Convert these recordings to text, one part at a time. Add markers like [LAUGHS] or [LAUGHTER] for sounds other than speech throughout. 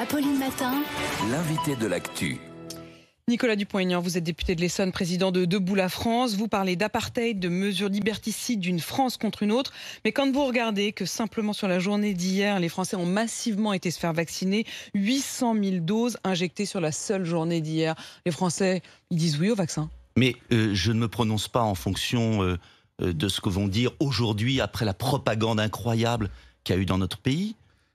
Apolline Matin, l'invité de l'actu. Nicolas Dupont-Aignan, vous êtes député de l'Essonne, président de Debout la France. Vous parlez d'apartheid, de mesures liberticides d'une France contre une autre. Mais quand vous regardez que simplement sur la journée d'hier, les Français ont massivement été se faire vacciner, 800 000 doses injectées sur la seule journée d'hier. Les Français, ils disent oui au vaccin. Mais euh, je ne me prononce pas en fonction euh, euh, de ce que vont dire aujourd'hui après la propagande incroyable qu'il y a eu dans notre pays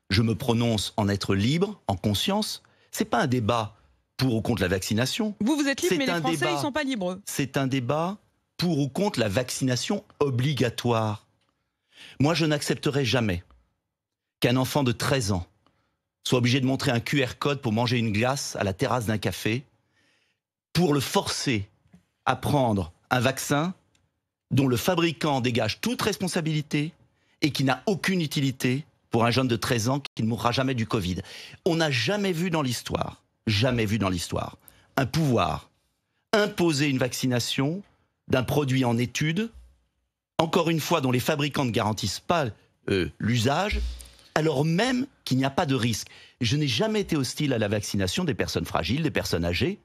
je me prononce en être libre, en conscience. C'est pas un débat pour ou contre la vaccination. Vous, vous êtes libre, mais les Français, ils sont pas libres. C'est un débat pour ou contre la vaccination obligatoire. Moi, je n'accepterai jamais qu'un enfant de 13 ans soit obligé de montrer un QR code pour manger une glace à la terrasse d'un café, pour le forcer à prendre un vaccin dont le fabricant dégage toute responsabilité et qui n'a aucune utilité pour un jeune de 13 ans qui ne mourra jamais du Covid. On n'a jamais vu dans l'histoire, jamais vu dans l'histoire, un pouvoir imposer une vaccination d'un produit en étude, encore une fois dont les fabricants ne garantissent pas euh, l'usage, alors même qu'il n'y a pas de risque. Je n'ai jamais été hostile à la vaccination des personnes fragiles, des personnes âgées.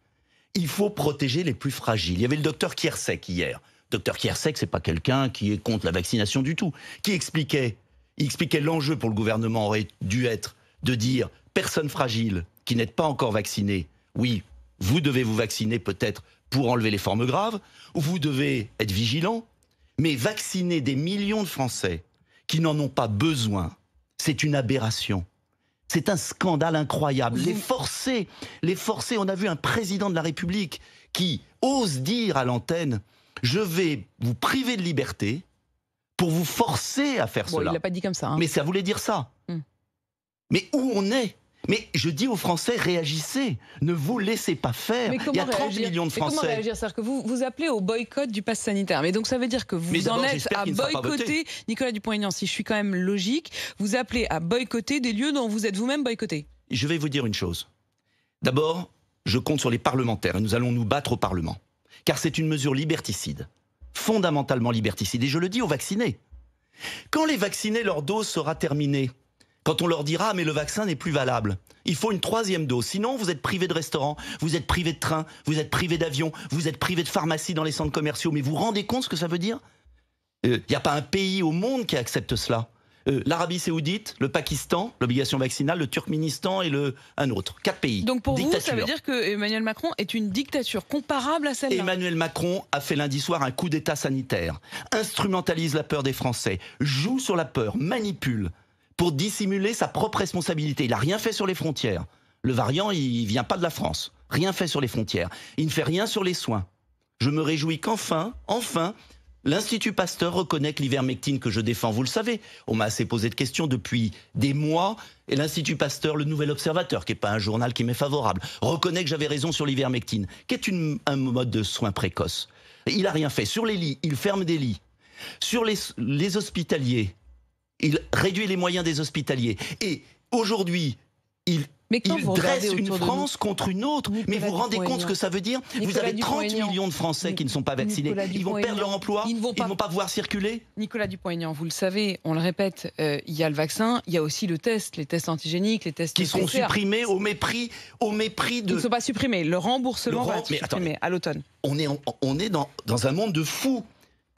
Il faut protéger les plus fragiles. Il y avait le docteur Kiersek hier. Docteur Kiersek, c'est pas quelqu'un qui est contre la vaccination du tout, qui expliquait il expliquait l'enjeu pour le gouvernement aurait dû être de dire personnes fragiles qui n'êtes pas encore vaccinées, oui, vous devez vous vacciner peut-être pour enlever les formes graves, ou vous devez être vigilant, mais vacciner des millions de Français qui n'en ont pas besoin, c'est une aberration. C'est un scandale incroyable. Les forcer, les forcer. On a vu un président de la République qui ose dire à l'antenne Je vais vous priver de liberté pour vous forcer à faire bon, cela. Il l'a pas dit comme ça. Hein. Mais ça voulait dire ça. Hmm. Mais où on est mais je dis aux Français, réagissez, ne vous laissez pas faire. Il y a 30 millions de Français. Mais comment réagir que vous, vous appelez au boycott du pass sanitaire. Mais donc ça veut dire que vous en êtes à boycotter, Nicolas Dupont-Aignan, si je suis quand même logique, vous appelez à boycotter des lieux dont vous êtes vous-même boycotté. Je vais vous dire une chose. D'abord, je compte sur les parlementaires nous allons nous battre au Parlement. Car c'est une mesure liberticide fondamentalement liberticide. Et je le dis aux vaccinés. Quand les vaccinés, leur dose sera terminée, quand on leur dira ah, mais le vaccin n'est plus valable. Il faut une troisième dose. Sinon, vous êtes privé de restaurant, vous êtes privé de train, vous êtes privé d'avion, vous êtes privé de pharmacie dans les centres commerciaux. Mais vous vous rendez compte ce que ça veut dire Il n'y euh, a pas un pays au monde qui accepte cela. Euh, l'Arabie Saoudite, le Pakistan, l'obligation vaccinale, le Turkménistan et le un autre. Quatre pays. Donc pour vous, ça veut dire que Emmanuel Macron est une dictature comparable à celle-là. Emmanuel Macron a fait lundi soir un coup d'État sanitaire, instrumentalise la peur des Français, joue sur la peur, manipule pour dissimuler sa propre responsabilité. Il n'a rien fait sur les frontières. Le variant, il vient pas de la France. Rien fait sur les frontières. Il ne fait rien sur les soins. Je me réjouis qu'enfin, enfin, L'Institut Pasteur reconnaît que l'ivermectine que je défends, vous le savez, on m'a assez posé de questions depuis des mois, et l'Institut Pasteur, le Nouvel Observateur, qui n'est pas un journal qui m'est favorable, reconnaît que j'avais raison sur l'ivermectine, qui est un mode de soins précoce. Il n'a rien fait. Sur les lits, il ferme des lits. Sur les hospitaliers, il réduit les moyens des hospitaliers. Et aujourd'hui, il mais quand vous une France contre une autre. mais vous vous rendez compte ce que ça veut dire Vous avez 30 millions de Français qui ne sont pas vaccinés. Ils vont perdre leur emploi. Ils ne vont pas, pouvoir circuler. Nicolas Dupont-Aignan, vous le savez, on le répète, euh, il y a le vaccin, il y a aussi le test, les tests antigéniques, les tests qui sont supprimés au mépris, au mépris de. Ils ne sont pas supprimés. Le remboursement va être supprimé à l'automne. On est, dans, un monde de fous.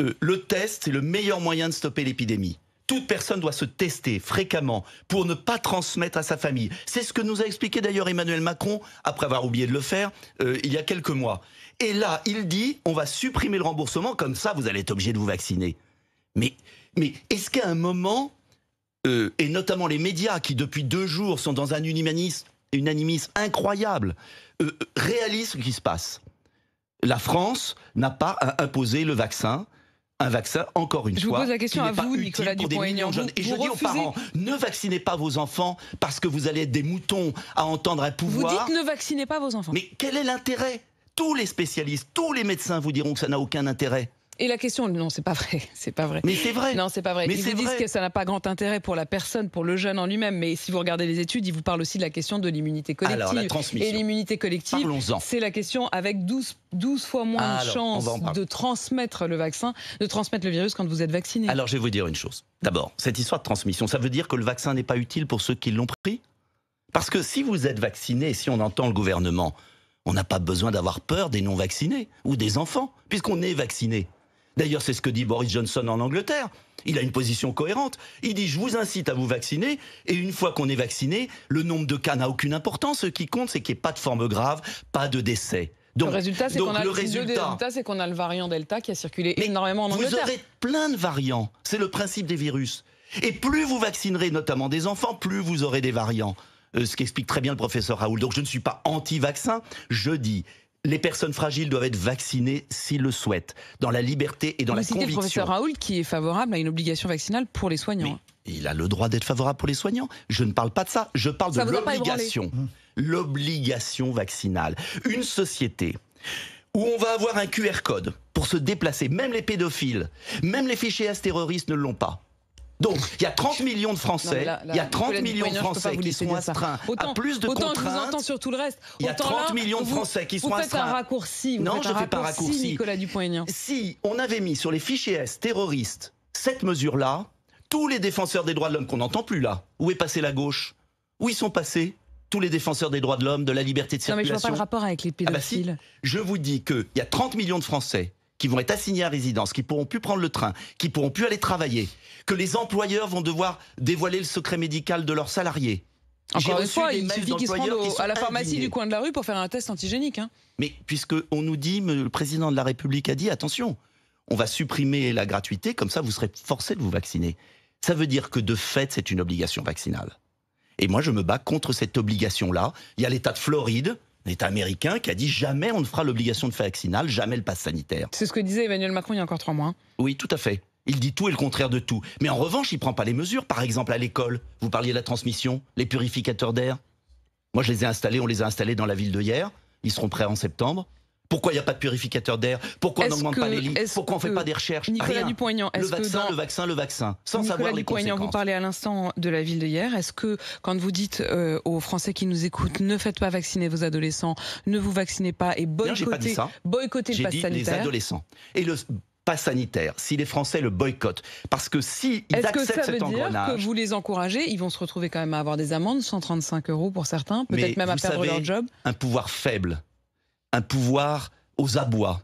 Euh, le test, c'est le meilleur moyen de stopper l'épidémie toute personne doit se tester fréquemment pour ne pas transmettre à sa famille. C'est ce que nous a expliqué d'ailleurs Emmanuel Macron, après avoir oublié de le faire, euh, il y a quelques mois. Et là, il dit, on va supprimer le remboursement, comme ça, vous allez être obligé de vous vacciner. Mais, mais est-ce qu'à un moment, euh, et notamment les médias qui depuis deux jours sont dans un unanimisme, incroyable, euh, réalisent ce qui se passe la France n'a pas imposé le vaccin un vaccin, encore une fois. Je vous pose la question à vous, Nicolas Dupont-Aignan. et je dis aux parents, ne vaccinez pas vos enfants parce que vous allez être des moutons à entendre un pouvoir. Vous dites ne vaccinez pas vos enfants. Mais quel est l'intérêt Tous les spécialistes, tous les médecins vous diront que ça n'a aucun intérêt. Et la question, non, c'est pas vrai, [LAUGHS] c'est pas vrai. Mais c'est vrai. Non, c'est pas vrai. Mais ils vous disent que ça n'a pas grand intérêt pour la personne, pour le jeune en lui-même. Mais si vous regardez les études, ils vous parlent aussi de la question de l'immunité collective. Alors, la transmission. Et l'immunité collective, c'est la question avec 12, 12 fois moins de chances de transmettre le vaccin, de transmettre le virus quand vous êtes vacciné. Alors, je vais vous dire une chose. D'abord, cette histoire de transmission, ça veut dire que le vaccin n'est pas utile pour ceux qui l'ont pris Parce que si vous êtes vacciné, si on entend le gouvernement, on n'a pas besoin d'avoir peur des non-vaccinés ou des enfants, puisqu'on est vacciné. D'ailleurs, c'est ce que dit Boris Johnson en Angleterre. Il a une position cohérente. Il dit, je vous incite à vous vacciner, et une fois qu'on est vacciné, le nombre de cas n'a aucune importance. Ce qui compte, c'est qu'il n'y ait pas de forme grave, pas de décès. Donc, le résultat, c'est qu'on a, le variant Delta qui a circulé énormément en Angleterre. Vous aurez plein de variants. C'est le principe des virus. Et plus vous vaccinerez notamment des enfants, plus vous aurez des variants. Euh, ce qui explique très bien le professeur Raoul. Donc je ne suis pas anti-vaccin, je dis les personnes fragiles doivent être vaccinées s'ils le souhaitent, dans la liberté et dans la conviction. le professeur Raoul qui est favorable à une obligation vaccinale pour les soignants. il a le droit d'être favorable pour les soignants. Je ne parle pas de ça. Je parle de l'obligation. Mmh. L'obligation vaccinale. Une société où on va avoir un QR code pour se déplacer, même les pédophiles, même les fichiers terroristes ne l'ont pas. Donc, il y a 30 millions de Français, il y a 30 millions de Français qui sont astreints à plus de contraintes. sur tout le reste. Il y a 30 millions de Français qui sont astreints. Un raccourci, vous je raccourci. Nicolas Dupont-Aignan. Si on avait mis sur les fichiers S terroristes cette mesure-là, tous les défenseurs des droits de l'homme qu'on n'entend plus là, où est passée la gauche Où ils sont passés tous les défenseurs des droits de l'homme, de la liberté de circulation. Non mais je vois pas le rapport avec les ah bah pédophiles. je vous dis qu'il y a 30 millions de Français qui vont être assignés à résidence, qui pourront plus prendre le train, qui pourront plus aller travailler, que les employeurs vont devoir dévoiler le secret médical de leurs salariés. Encore une fois, il suffit qu'ils se à la pharmacie du coin de la rue pour faire un test antigénique. Hein. Mais puisque on nous dit, le président de la République a dit, attention, on va supprimer la gratuité, comme ça vous serez forcé de vous vacciner. Ça veut dire que de fait, c'est une obligation vaccinale. Et moi, je me bats contre cette obligation-là. Il y a l'État de Floride État américain qui a dit jamais on ne fera l'obligation de faire vaccinal, jamais le pass sanitaire. C'est ce que disait Emmanuel Macron il y a encore trois mois. Hein. Oui, tout à fait. Il dit tout et le contraire de tout. Mais en revanche, il ne prend pas les mesures. Par exemple, à l'école, vous parliez de la transmission, les purificateurs d'air. Moi, je les ai installés, on les a installés dans la ville de hier. Ils seront prêts en septembre. Pourquoi il n'y a pas de purificateur d'air Pourquoi on n'augmente pas les lits Pourquoi on ne fait pas des recherches Nicolas Rien. le vaccin, le vaccin, le vaccin, sans savoir les conséquences. vous parlez à l'instant de la ville de hier. Est-ce que quand vous dites euh, aux Français qui nous écoutent, ne faites pas vacciner vos adolescents, ne vous vaccinez pas et boycottez, pas le dit les adolescents. Et le pas sanitaire, si les Français le boycottent. Parce que si ils acceptent cet engrenage... Est-ce que ça veut dire que vous les encouragez Ils vont se retrouver quand même à avoir des amendes, 135 euros pour certains, peut-être même à perdre leur job. un pouvoir faible un pouvoir aux abois,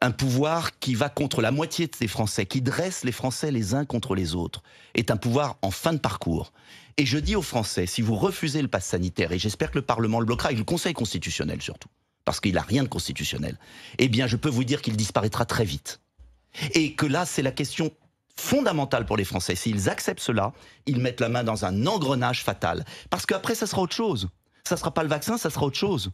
un pouvoir qui va contre la moitié de ces Français, qui dresse les Français les uns contre les autres, est un pouvoir en fin de parcours. Et je dis aux Français, si vous refusez le pass sanitaire, et j'espère que le Parlement le bloquera, et le Conseil constitutionnel surtout, parce qu'il n'a rien de constitutionnel, eh bien je peux vous dire qu'il disparaîtra très vite. Et que là, c'est la question fondamentale pour les Français. S'ils acceptent cela, ils mettent la main dans un engrenage fatal. Parce qu'après, ça sera autre chose. Ça ne sera pas le vaccin, ça sera autre chose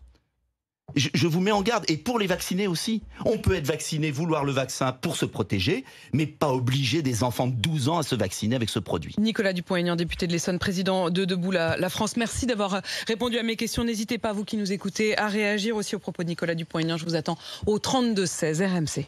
je, vous mets en garde, et pour les vacciner aussi. On peut être vacciné, vouloir le vaccin pour se protéger, mais pas obliger des enfants de 12 ans à se vacciner avec ce produit. Nicolas Dupont-Aignan, député de l'Essonne, président de Debout la, France, merci d'avoir répondu à mes questions. N'hésitez pas, vous qui nous écoutez, à réagir aussi aux propos de Nicolas Dupont-Aignan. Je vous attends au 32-16 RMC.